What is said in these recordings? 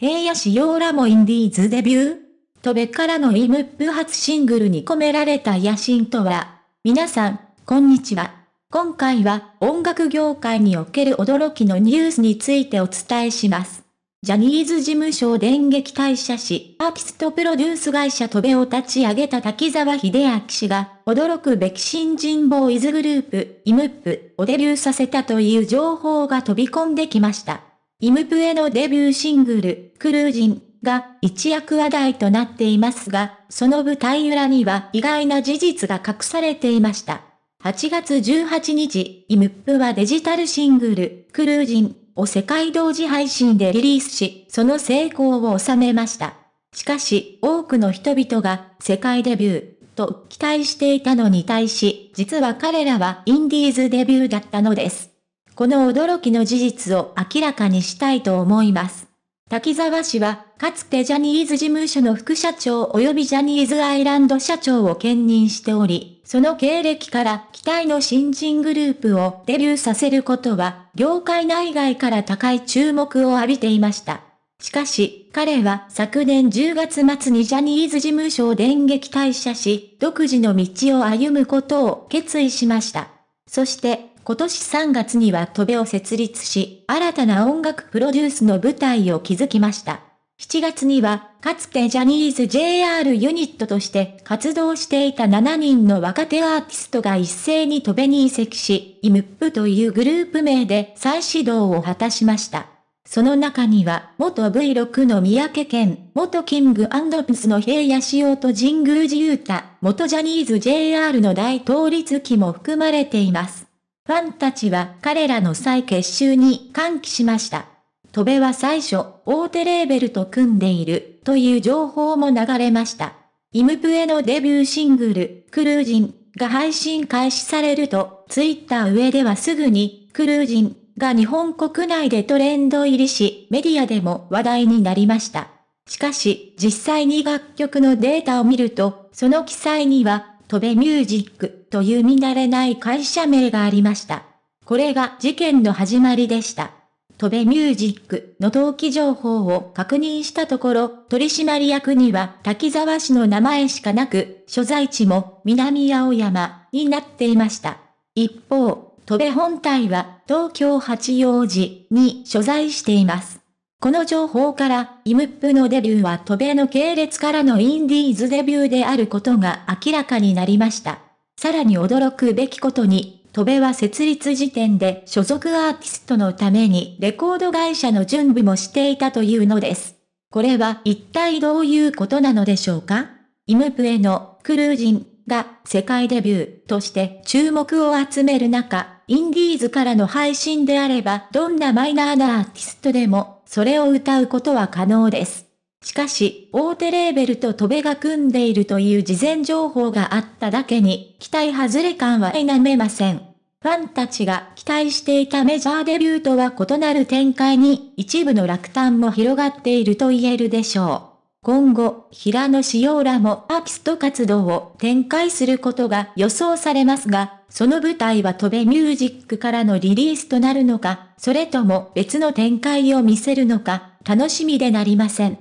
平野紫耀らもインディーズデビューとべからのイムップ初シングルに込められた野心とは、皆さん、こんにちは。今回は音楽業界における驚きのニュースについてお伝えします。ジャニーズ事務所を電撃退社し、アーティストプロデュース会社トベを立ち上げた滝沢秀明氏が、驚くべき新人ボーイズグループ、イムップをデビューさせたという情報が飛び込んできました。イムプエのデビューシングル、クルージンが一躍話題となっていますが、その舞台裏には意外な事実が隠されていました。8月18日、イムプはデジタルシングル、クルージンを世界同時配信でリリースし、その成功を収めました。しかし、多くの人々が世界デビュー、と期待していたのに対し、実は彼らはインディーズデビューだったのです。この驚きの事実を明らかにしたいと思います。滝沢氏は、かつてジャニーズ事務所の副社長及びジャニーズアイランド社長を兼任しており、その経歴から期待の新人グループをデビューさせることは、業界内外から高い注目を浴びていました。しかし、彼は昨年10月末にジャニーズ事務所を電撃退社し、独自の道を歩むことを決意しました。そして、今年3月には戸部を設立し、新たな音楽プロデュースの舞台を築きました。7月には、かつてジャニーズ JR ユニットとして活動していた7人の若手アーティストが一斉に戸部に移籍し、イムップというグループ名で再始動を果たしました。その中には、元 V6 の三宅健、元キングプスの平野志夫と神宮寺勇太、元ジャニーズ JR の大統率月も含まれています。ファンたちは彼らの再結集に歓喜しました。戸部は最初、大手レーベルと組んでいるという情報も流れました。イムプエのデビューシングル、クルージンが配信開始されると、ツイッター上ではすぐに、クルージンが日本国内でトレンド入りし、メディアでも話題になりました。しかし、実際に楽曲のデータを見ると、その記載には、戸部ミュージックという見慣れない会社名がありました。これが事件の始まりでした。トベミュージックの登記情報を確認したところ、取締役には滝沢市の名前しかなく、所在地も南青山になっていました。一方、戸部本体は東京八王子に所在しています。この情報から、イムップのデビューは戸部の系列からのインディーズデビューであることが明らかになりました。さらに驚くべきことに、戸部は設立時点で所属アーティストのためにレコード会社の準備もしていたというのです。これは一体どういうことなのでしょうかイムプエのクルージンが世界デビューとして注目を集める中、インディーズからの配信であればどんなマイナーなアーティストでもそれを歌うことは可能です。しかし、大手レーベルと戸部が組んでいるという事前情報があっただけに、期待外れ感は否めません。ファンたちが期待していたメジャーデビューとは異なる展開に、一部の落胆も広がっていると言えるでしょう。今後、平野紫耀らもアーティスト活動を展開することが予想されますが、その舞台は飛べミュージックからのリリースとなるのか、それとも別の展開を見せるのか、楽しみでなりません。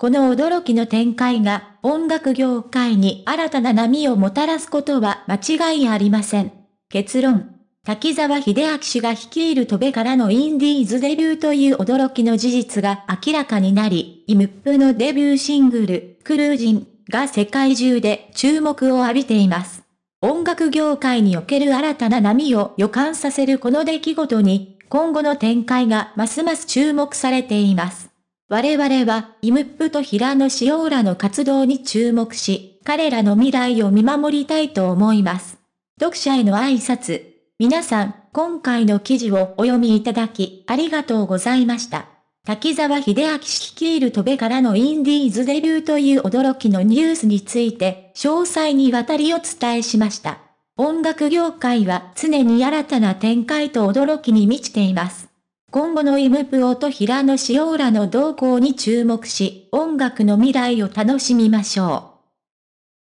この驚きの展開が音楽業界に新たな波をもたらすことは間違いありません。結論。滝沢秀明氏が率いるトベからのインディーズデビューという驚きの事実が明らかになり、イムップのデビューシングル、クルージンが世界中で注目を浴びています。音楽業界における新たな波を予感させるこの出来事に、今後の展開がますます注目されています。我々は、イムップと平野紫耀らの活動に注目し、彼らの未来を見守りたいと思います。読者への挨拶。皆さん、今回の記事をお読みいただき、ありがとうございました。滝沢秀明氏率いる戸部からのインディーズデビューという驚きのニュースについて、詳細にわたりお伝えしました。音楽業界は常に新たな展開と驚きに満ちています。今後のイムプオと平野紫オーラの動向に注目し、音楽の未来を楽しみましょう。